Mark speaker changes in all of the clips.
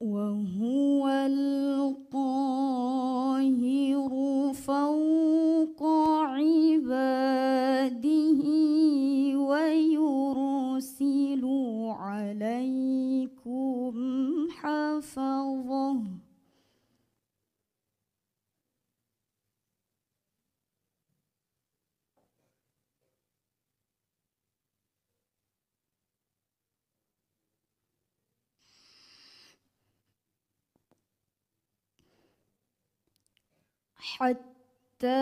Speaker 1: وهو
Speaker 2: القاهر فوق عباده ويرسل عليكم حفظا
Speaker 1: حتى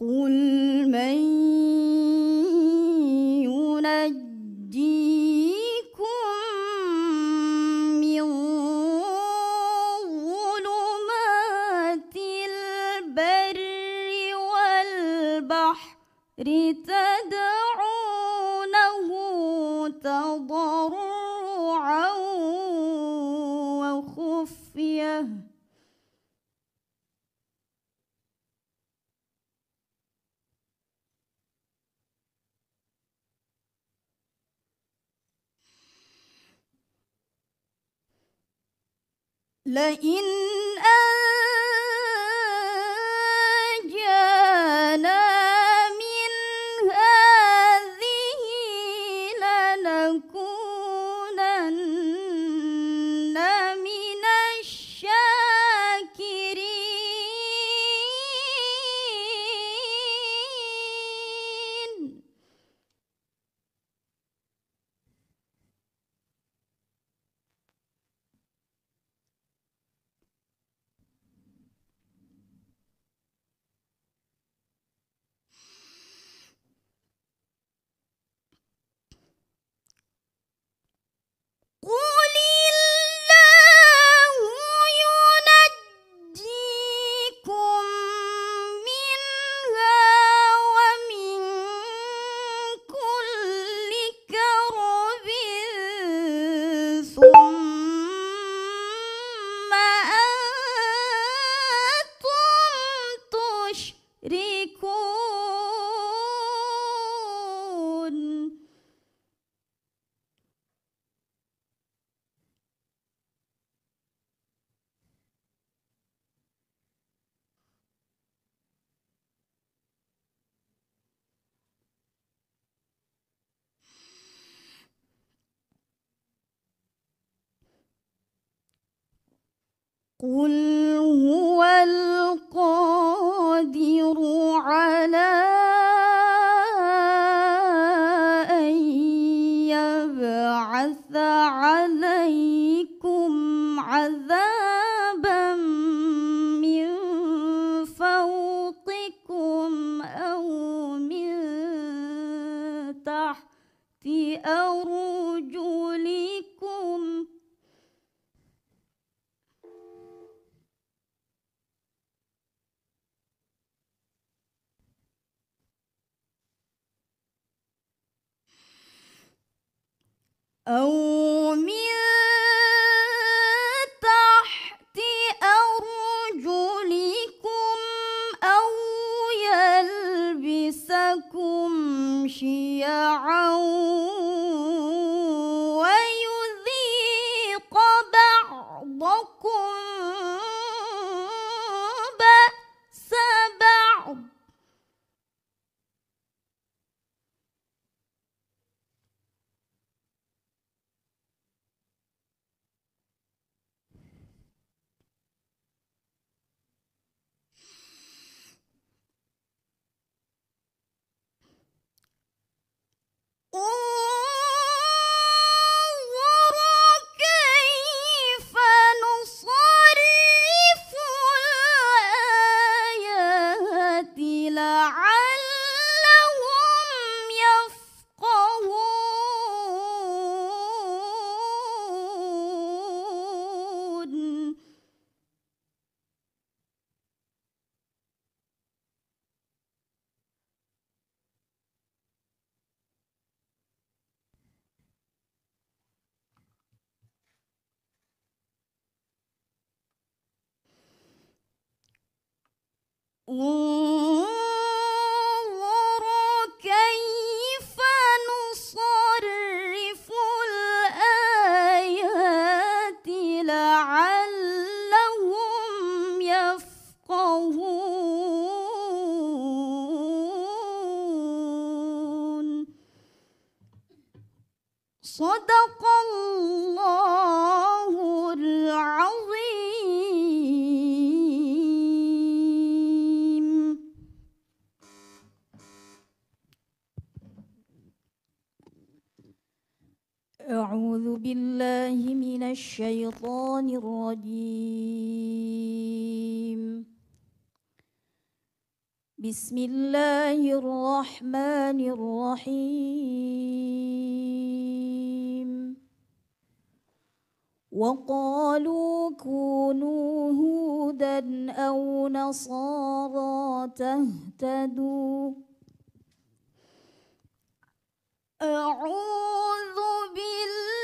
Speaker 2: قل من لئن يكون قل Oh, كيف نصرف الآيات لعلهم يفقهون صدق
Speaker 1: بسم الله الرحمن الرحيم وقالوا كونوا هودا أو نصارى تهتدوا
Speaker 2: أعوذ بالله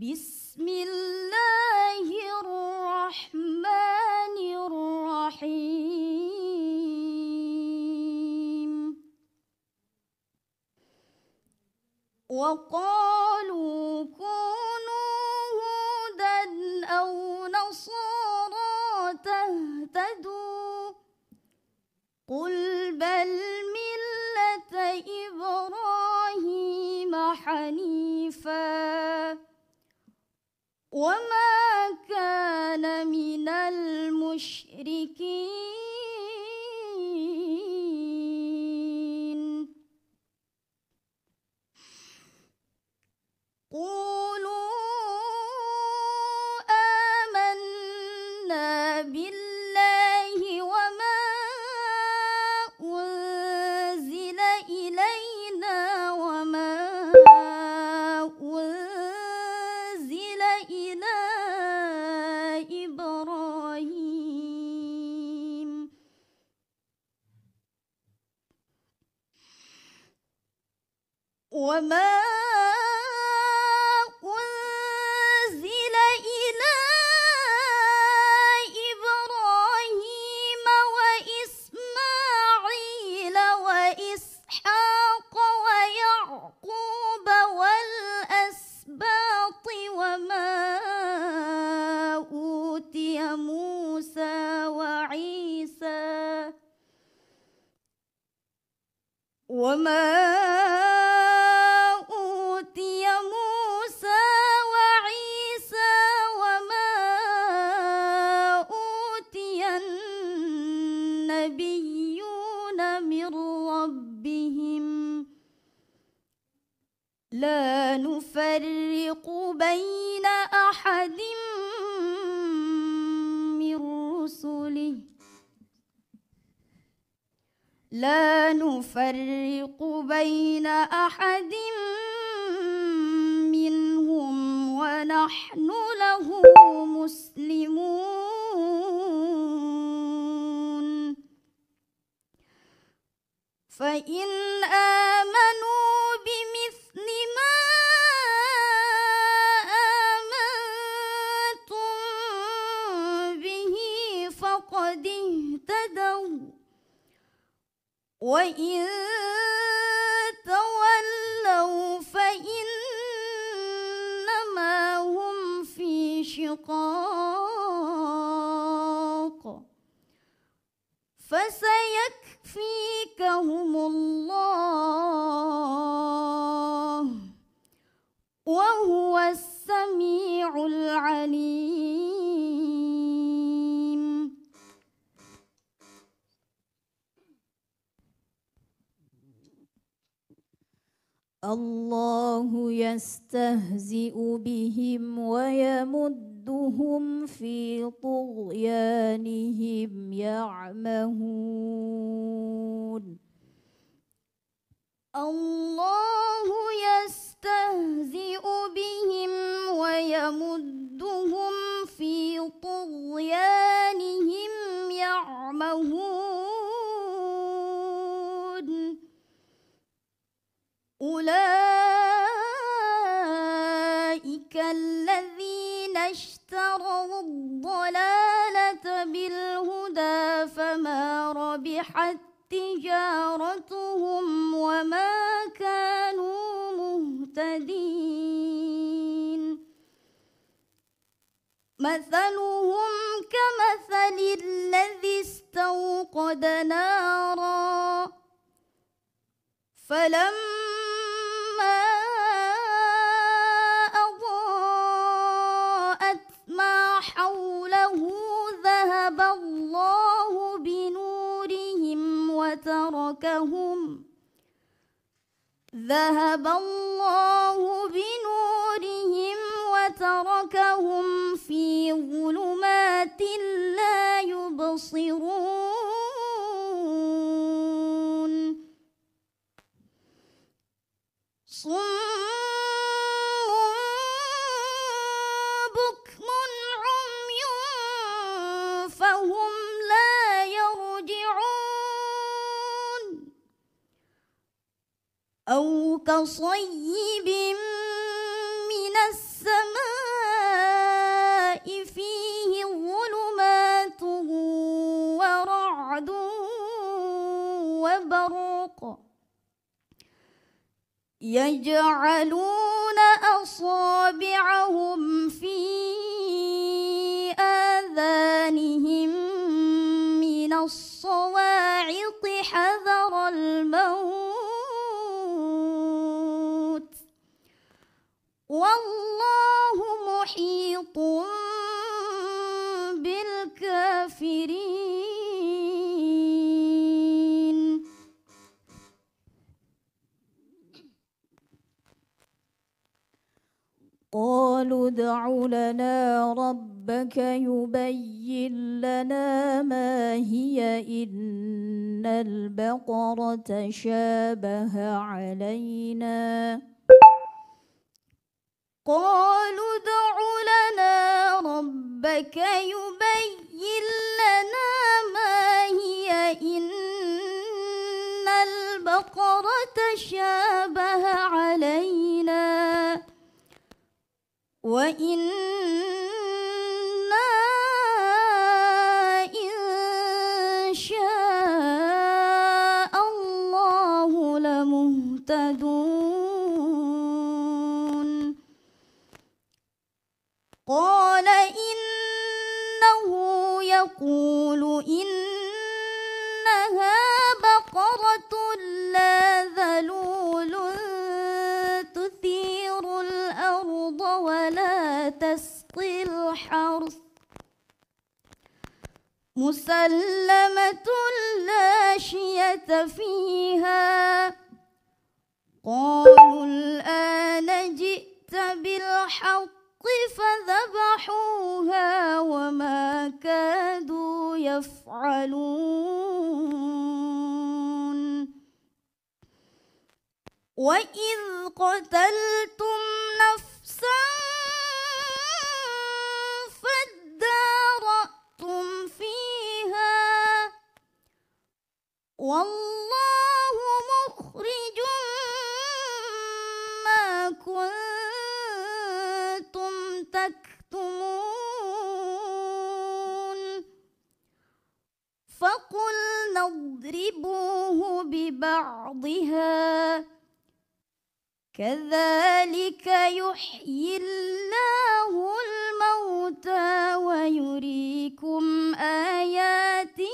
Speaker 2: بسم الله الرحمن الرحيم وقالوا كونوا هودا أو نصارى تهتدوا قل وما كان من المشركين وما أنزل إلى إبراهيم وإسماعيل وإسحاق ويعقوب والأسباط وما أوتي موسى وعيسى وما لا نفرق بين أحد من رسله لا نفرق بين أحد منهم ونحن له مسلمون فإن آه 我一。
Speaker 1: يستهزئ بهم ويمدهم في طغيانهم يعمهون الله يستهزئ
Speaker 2: بهم ويمدهم في طغيانهم يعمهون أولئك الذين اشتروا الضلالة بالهدى فما ربحت تجارتهم وما كانوا مهتدين مثلهم كمثل الذي استوقد نارا فلم ذهب الله بنورهم وتركهم ذهب الله بنورهم وتركهم في ظلمات لا يبصرون صم أو كصيب من السماء فيه ظلمات ورعد وبرق يجعلون أصابعهم في آذانهم من الصواعق حذرا والله محيط بالكافرين
Speaker 1: قالوا ادع لنا ربك يبين لنا ما هي إن البقرة شابه علينا قالوا ادع لنا ربك يبين
Speaker 2: لنا ما هي إن البقرة تشابه علينا وإن تقول إنها بقرة لا ذلول تثير الأرض ولا تسقي الحرث مسلمة لا شية فيها قالوا الآن جئت بالحق يفعلون وإذ قتلتم نفسا فادارأتم فيها والله بعضها كذلك يحيي الله الموتى ويريكم آياته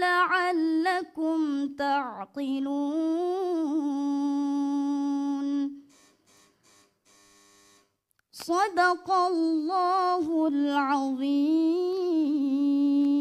Speaker 2: لعلكم تعقلون صدق الله العظيم